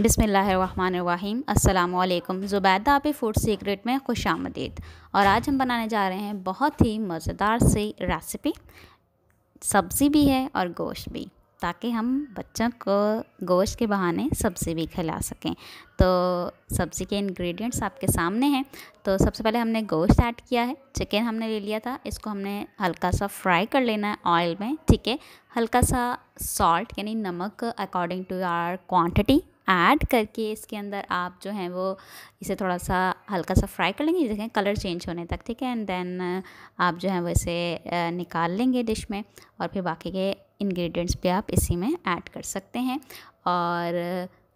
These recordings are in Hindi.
बिसमीम अल्लाम ज़ुबैदा आप फूड सीक्रेट में खुश आमदीद और आज हम बनाने जा रहे हैं बहुत ही मज़ेदार सी रेसिपी सब्ज़ी भी है और गोश्त भी ताकि हम बच्चों को गोश्त के बहाने सब्ज़ी भी खिला सकें तो सब्ज़ी के इंग्रेडिएंट्स आपके सामने हैं तो सबसे पहले हमने गोश्त ऐड किया है चिकन हमने ले लिया था इसको हमने हल्का सा फ्राई कर लेना है ऑयल में ठीक है हल्का सा सॉल्ट यानी नमक according to our quantity add करके इसके अंदर आप जो है वो इसे थोड़ा सा हल्का सा फ्राई कर लेंगे देखें कलर चेंज होने तक ठीक है एंड देन uh, आप जो है वो इसे uh, निकाल लेंगे डिश में और फिर बाकी के इंग्रेडिएंट्स भी आप इसी में ऐड कर सकते हैं और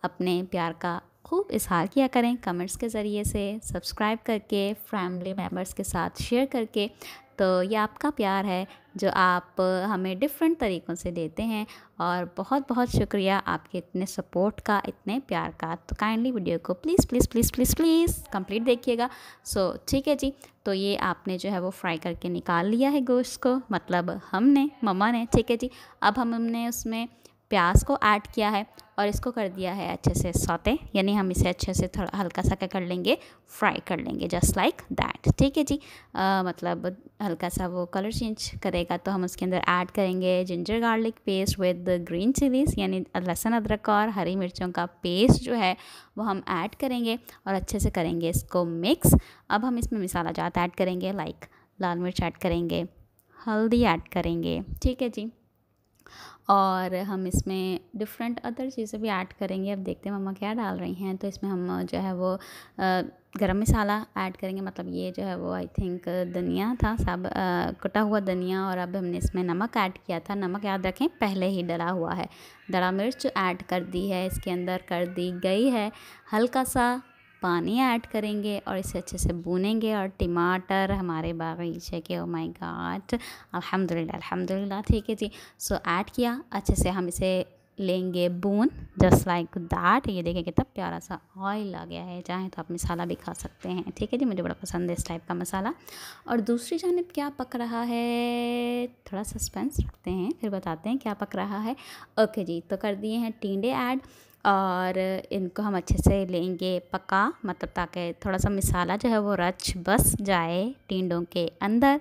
अपने प्यार का खूब इजहार किया करें कमेंट्स के ज़रिए से सब्सक्राइब करके फैमिली मेम्बर्स के साथ शेयर करके तो ये आपका प्यार है जो आप हमें डिफरेंट तरीक़ों से देते हैं और बहुत बहुत शुक्रिया आपके इतने सपोर्ट का इतने प्यार का तो काइंडली वीडियो को please please please please please complete देखिएगा सो ठीक है जी तो ये आपने जो है वो फ्राई करके निकाल लिया है गोश्त को मतलब हमने ममा ने ठीक है जी अब हम हमने उसमें प्याज को ऐड किया है और इसको कर दिया है अच्छे से सौते यानी हम इसे अच्छे से थोड़ा हल्का सा क्या कर लेंगे फ्राई कर लेंगे जस्ट लाइक दैट ठीक है जी आ, मतलब हल्का सा वो कलर चेंज करेगा तो हम उसके अंदर ऐड करेंगे ginger garlic paste with green chillies यानी लहसुन अदरक और हरी मिर्चों का पेस्ट जो है वो हम ऐड करेंगे और अच्छे से करेंगे इसको मिक्स अब हम इसमें मसाला जात ऐड करेंगे लाइक लाल मिर्च ऐड करेंगे हल्दी ऐड करेंगे ठीक है जी और हम इसमें डिफरेंट अदर चीज़ें भी ऐड करेंगे अब देखते हैं मम्मा क्या डाल रही हैं तो इसमें हम जो है वो गरम मसाला ऐड करेंगे मतलब ये जो है वो आई थिंक धनिया था सब कटा हुआ धनिया और अब हमने इसमें नमक ऐड किया था नमक याद रखें पहले ही डला हुआ है दड़ा मिर्च ऐड कर दी है इसके अंदर कर दी गई है हल्का सा पानी ऐड करेंगे और इसे अच्छे से बुनेंगे और टमाटर हमारे बागीचे के ओ माय गॉड अल्हम्दुलिल्लाह अल्हम्दुलिल्लाह ठीक है जी सो ऐड किया अच्छे से हम इसे लेंगे बून जस्ट लाइक दैट ये देखें कितना प्यारा सा ऑयल आ गया है चाहे तो आप मसाला भी खा सकते हैं ठीक है जी मुझे बड़ा पसंद है इस टाइप का मसाला और दूसरी जानब क्या पक रहा है थोड़ा सस्पेंस रखते हैं फिर बताते हैं क्या पक रहा है ओके जी तो कर दिए हैं टींडे ऐड और इनको हम अच्छे से लेंगे पका मतलब ताकि थोड़ा सा मसाला जो है वो रच बस जाए टिंडों के अंदर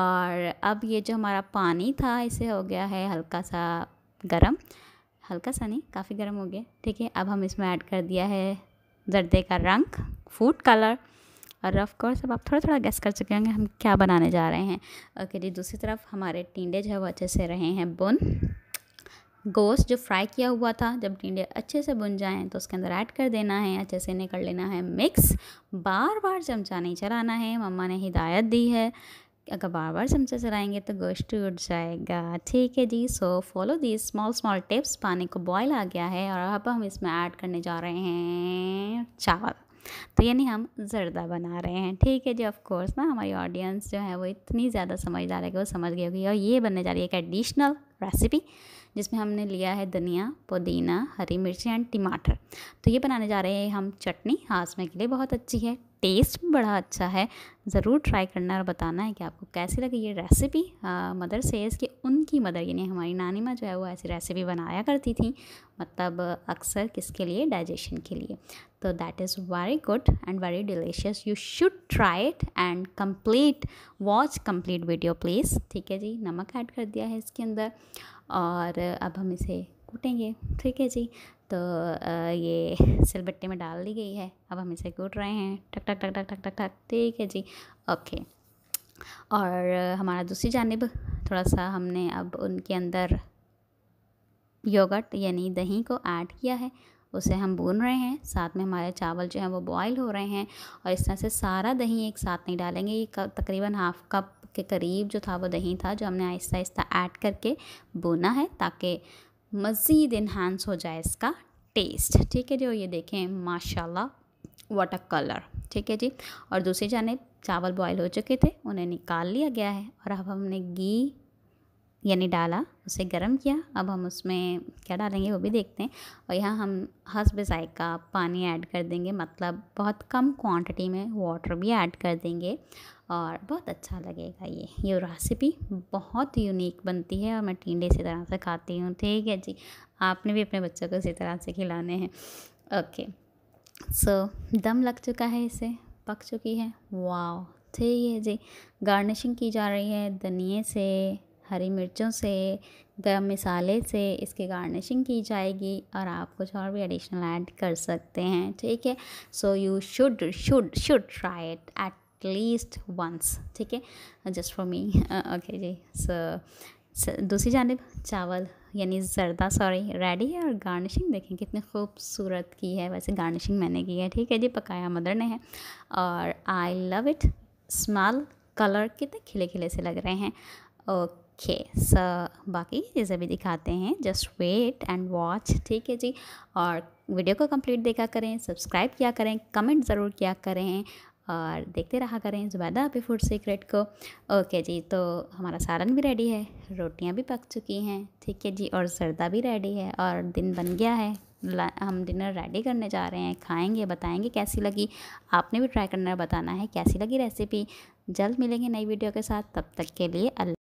और अब ये जो हमारा पानी था इसे हो गया है हल्का सा गरम हल्का सा नहीं काफ़ी गर्म हो गया ठीक है अब हम इसमें ऐड कर दिया है जर्दे का रंग फूड कलर और ऑफ कोर्स अब आप थोड़ा थोड़ा गैस कर चुके होंगे हम क्या बनाने जा रहे हैं ओके जी दूसरी तरफ हमारे टिंडे जो है वो अच्छे से रहे हैं बुन गोश्त जो फ्राई किया हुआ था जब टिंडे अच्छे से बुन जाएँ तो उसके अंदर ऐड कर देना है अच्छे से निकल लेना है मिक्स बार बार चमचा नहीं चलाना है मम्मा ने हिदायत दी है अगर बार बार चमचा चलाएंगे तो गोश्त टूट जाएगा ठीक है जी so follow the small small tips पानी को बॉयल आ गया है और अब हम इसमें ऐड करने जा रहे हैं चावल तो यानी हम जर्दा बना रहे हैं ठीक है जी ऑफ कोर्स ना हमारी ऑडियंस जो है वो इतनी ज़्यादा समझदार है कि वो समझ गई होगी और ये बनने जा रही है एक एडिशनल रेसिपी जिसमें हमने लिया है धनिया पुदीना हरी मिर्ची एंड टमाटर तो ये बनाने जा रहे हैं हम चटनी हाजमे के लिए बहुत अच्छी है टेस्ट भी बड़ा अच्छा है ज़रूर ट्राई करना और बताना है कि आपको कैसी लगी ये रेसिपी आ, मदर सेज कि उनकी मदर यानी हमारी नानी माँ जो है वो ऐसी रेसिपी बनाया करती थी मतलब अक्सर किसके लिए डाइजेशन के लिए तो that is very good and very delicious you should try it and complete watch complete video please ठीक है जी नमक ऐड कर दिया है इसके अंदर और अब हम इसे कूटेंगे ठीक है जी तो ये सिलबट्टे में डाल दी गई है अब हम इसे कूट रहे हैं टक टक टक टक टक टक टक ठीक है जी ओके और हमारा दूसरी जानब थोड़ा सा हमने अब उनके अंदर योगर्ट यानी दही को ऐड किया है उसे हम भून रहे हैं साथ में हमारे चावल जो हैं वो बॉयल हो रहे हैं और इस तरह से सारा दही एक साथ नहीं डालेंगे ये तकरीबन हाफ़ कप के करीब जो था वो दही था जो हमने आहिस्ता आहिस्ता ऐड करके भूना है ताकि मज़ीद इन्हांस हो जाए इसका टेस्ट ठीक है जी और ये देखें माशाल्लाह वाटर कलर ठीक है जी और दूसरी जाने चावल बॉयल हो चुके थे उन्हें निकाल लिया गया है और अब हमने घी यानी डाला उसे गर्म किया अब हम उसमें क्या डालेंगे वो भी देखते हैं और यहाँ हम हसब जायका पानी ऐड कर देंगे मतलब बहुत कम क्वांटिटी में वाटर भी ऐड कर देंगे और बहुत अच्छा लगेगा ये ये रेसिपी बहुत यूनिक बनती है और मैं टींडे इसी तरह से खाती हूँ ठीक है जी आपने भी अपने बच्चों को इसी तरह से खिलाने हैं ओके सो so, दम लग चुका है इसे पक चुकी है वाह ठीक है जी गार्निशिंग की जा रही है धनिए से हरी मिर्चों से गर्म मसाले से इसकी गार्निशिंग की जाएगी और आप कुछ और भी एडिशनल ऐड कर सकते हैं ठीक है so you should should should try it at least once ठीक है जस्ट फॉर मी ओके जी सो दूसरी जानब चावल यानी जर्दा सॉरी रेडी है और गार्निशिंग देखें कितनी खूबसूरत की है वैसे गार्निशिंग मैंने की है ठीक है जी पकाया मदर ने है और I love it smell colour कितने खिले खिले से लग रहे हैं ओके ओके सर बाकी चीज़ें भी दिखाते हैं जस्ट वेट एंड वॉच ठीक है जी और वीडियो को कंप्लीट देखा करें सब्सक्राइब किया करें कमेंट ज़रूर किया करें और देखते रहा करें ज़ुबैदा आप फूड सीक्रेट को ओके जी तो हमारा सालन भी रेडी है रोटियां भी पक चुकी हैं ठीक है जी और जरदा भी रेडी है और दिन बन गया है हम डिनर रेडी करने जा रहे हैं खाएंगे बताएंगे कैसी लगी आपने भी ट्राई करना बताना है कैसी लगी रेसिपी जल्द मिलेंगे नई वीडियो के साथ तब तक के लिए अल्लाह